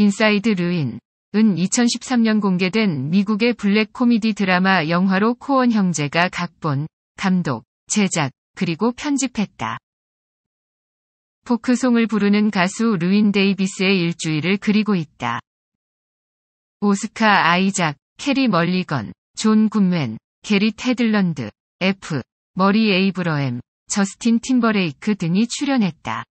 인사이드 루인. 은 2013년 공개된 미국의 블랙 코미디 드라마 영화로 코언 형제가 각본, 감독, 제작, 그리고 편집했다. 포크송을 부르는 가수 루인 데이비스의 일주일을 그리고 있다. 오스카 아이작, 캐리 멀리건, 존 굿맨, 게리 테들런드, F, 머리 에이브러엠, 저스틴 팀버레이크 등이 출연했다.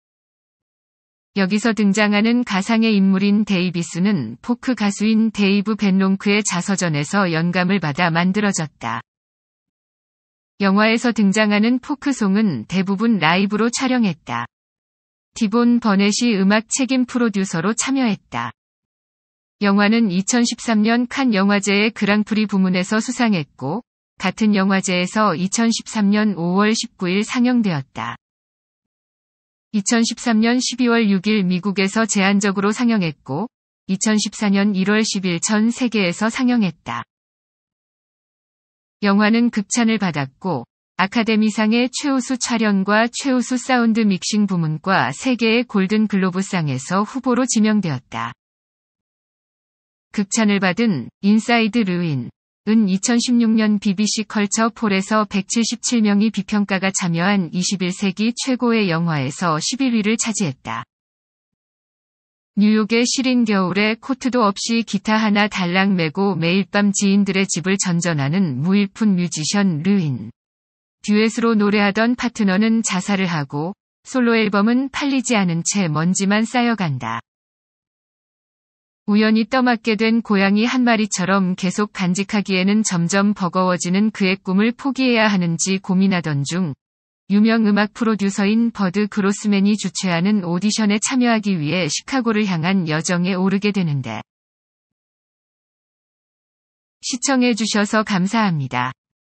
여기서 등장하는 가상의 인물인 데이비스는 포크 가수인 데이브 벤롱크의 자서전에서 영감을 받아 만들어졌다. 영화에서 등장하는 포크송은 대부분 라이브로 촬영했다. 디본 버넷이 음악 책임 프로듀서로 참여했다. 영화는 2013년 칸 영화제의 그랑프리 부문에서 수상했고, 같은 영화제에서 2013년 5월 19일 상영되었다. 2013년 12월 6일 미국에서 제한적으로 상영했고 2014년 1월 10일 전 세계에서 상영했다. 영화는 극찬을 받았고 아카데미상의 최우수 촬영과 최우수 사운드 믹싱 부문과 세계의 골든 글로브상에서 후보로 지명되었다. 극찬을 받은 인사이드 루인 은 2016년 BBC 컬처 폴에서 1 7 7명이 비평가가 참여한 21세기 최고의 영화에서 11위를 차지했다. 뉴욕의 시린 겨울에 코트도 없이 기타 하나 달랑 메고 매일 밤 지인들의 집을 전전하는 무일푼 뮤지션 르윈 듀엣으로 노래하던 파트너는 자살을 하고 솔로 앨범은 팔리지 않은 채 먼지만 쌓여간다. 우연히 떠맡게 된 고양이 한 마리처럼 계속 간직하기에는 점점 버거워지는 그의 꿈을 포기해야 하는지 고민하던 중 유명 음악 프로듀서인 버드 그로스맨이 주최하는 오디션에 참여하기 위해 시카고를 향한 여정에 오르게 되는데 시청해주셔서 감사합니다.